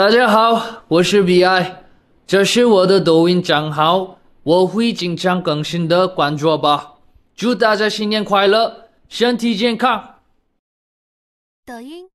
大家好，我是比爱，这是我的抖音账号，我会经常更新的，关注吧。祝大家新年快乐，身体健康。抖音。